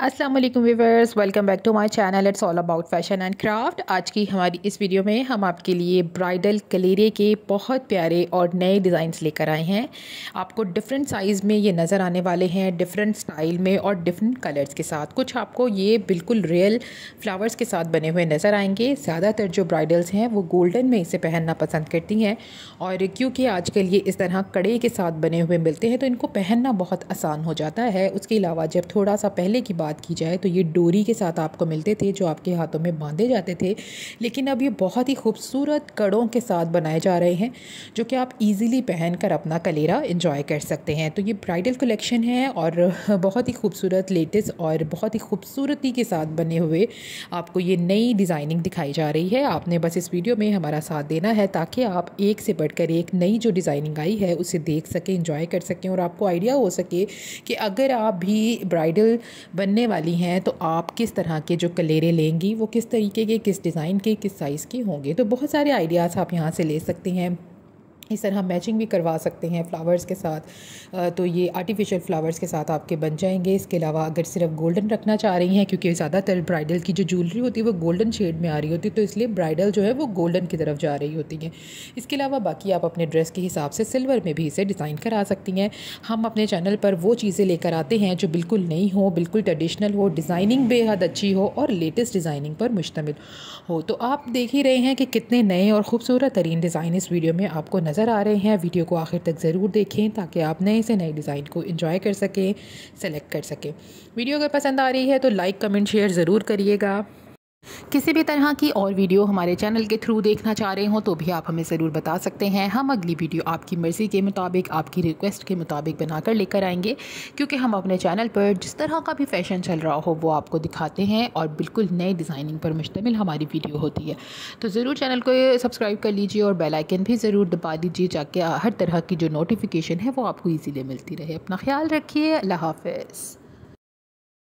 अस्सलाम वालेकुम viewers welcome back to my channel it's all about fashion and craft आज की हमारी इस वीडियो में हम आपके लिए ब्राइडल कलेरे के बहुत प्यारे और नए डिज़ाइंस लेकर आए हैं आपको डिफरेंट साइज़ में ये नज़र आने वाले हैं डिफरेंट स्टाइल में और डिफरेंट कलर्स के साथ कुछ आपको ये बिल्कुल रियल फ्लावर्स के साथ बने हुए नज़र आएंगे ज़्यादातर जो ब्राइडल्स हैं वो गोल्डन में इसे पहनना पसंद करती हैं और क्योंकि आजकल ये इस तरह कड़े के साथ बने हुए मिलते हैं तो इनको पहनना बहुत आसान हो जाता है उसके अलावा जब थोड़ा सा पहले की बात की जाए तो ये डोरी के साथ आपको मिलते थे जो आपके हाथों में बांधे जाते थे लेकिन अब ये बहुत ही खूबसूरत कड़ों के साथ बनाए जा रहे हैं जो कि आप इजीली कर अपना कलेरा इन्जॉय कर सकते हैं तो ये ब्राइडल कलेक्शन है और बहुत ही खूबसूरत लेटेस्ट और बहुत ही खूबसूरती के साथ बने हुए आपको ये नई डिज़ाइनिंग दिखाई जा रही है आपने बस इस वीडियो में हमारा साथ देना है ताकि आप एक से बढ़कर एक नई जो डिज़ाइनिंग आई है उसे देख सकें इंजॉय कर सकें और आपको आइडिया हो सके कि अगर आप भी ब्राइडल बन बनने वाली हैं तो आप किस तरह के जो कलेरे लेंगी वो किस तरीके के किस डिज़ाइन के किस साइज़ के होंगे तो बहुत सारे आइडियाज़ आप यहाँ से ले सकते हैं इस तरह मैचिंग भी करवा सकते हैं फ्लावर्स के साथ तो ये आर्टिफिशियल फ्लावर्स के साथ आपके बन जाएंगे इसके अलावा अगर सिर्फ गोल्डन रखना चाह रही हैं क्योंकि ज़्यादातर ब्राइडल की जो ज्वेलरी होती है वो गोल्डन शेड में आ रही होती है तो इसलिए ब्राइडल जो है वो गोल्डन की तरफ जा रही होती हैं इसके अलावा बाकी आप अपने ड्रेस के हिसाब से सिल्वर में भी इसे डिज़ाइन करा सकती हैं हम अपने चैनल पर वो चीज़ें लेकर आते हैं जो बिल्कुल नई हो बिल्कुल ट्रेडिशनल हो डिज़ाइनिंग बेहद अच्छी हो और लेटेस्ट डिज़ाइनिंग पर मुश्तमिल हो तो आप देख ही रहे हैं कि कितने नए और ख़ूबसूरत तरीन डिज़ाइन इस वीडियो में आपको नज़र नज़र आ रहे हैं वीडियो को आखिर तक ज़रूर देखें ताकि आप नए से नए डिज़ाइन को इंजॉय कर सकें सेलेक्ट कर सकें वीडियो अगर पसंद आ रही है तो लाइक कमेंट शेयर ज़रूर करिएगा किसी भी तरह की और वीडियो हमारे चैनल के थ्रू देखना चाह रहे हों तो भी आप हमें ज़रूर बता सकते हैं हम अगली वीडियो आपकी मर्ज़ी के मुताबिक आपकी रिक्वेस्ट के मुताबिक बनाकर लेकर आएंगे क्योंकि हम अपने चैनल पर जिस तरह का भी फैशन चल रहा हो वो आपको दिखाते हैं और बिल्कुल नए डिज़ाइनिंग पर मुश्तमिल हमारी वीडियो होती है तो ज़रूर चैनल को सब्सक्राइब कर लीजिए और बेलाइकन भी ज़रूर दबा दीजिए जाके हर तरह की जो नोटिफिकेशन है वो आपको ईजीली मिलती रहे अपना ख्याल रखिए अल्लाह हाफ